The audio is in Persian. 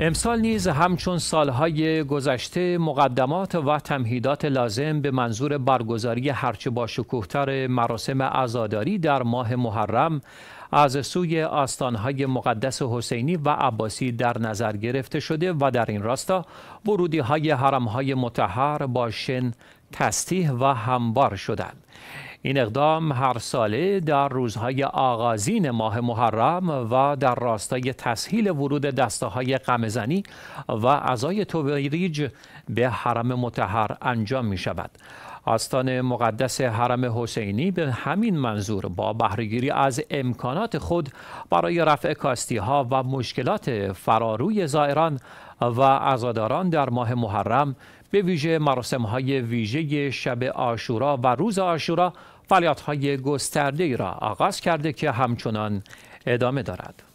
امسال نیز همچون سالهای گذشته مقدمات و تمهیدات لازم به منظور برگزاری هرچه با شکوهتر مراسم ازاداری در ماه محرم از سوی آستانهای مقدس حسینی و عباسی در نظر گرفته شده و در این راستا ورودی های حرم متحر با شن تستیح و همبار شدند. این اقدام هر ساله در روزهای آغازین ماه محرم و در راستای تسهیل ورود دسته های قمزنی و اعضای توریج به حرم متحر انجام می شود. آستان مقدس حرم حسینی به همین منظور با بهرهگیری از امکانات خود برای رفع کاستی ها و مشکلات فراروی زائران و عزاداران در ماه محرم به ویژه مراسم های ویژه شب آشورا و روز آشورا فعالیت های گسترده ای را آغاز کرده که همچنان ادامه دارد.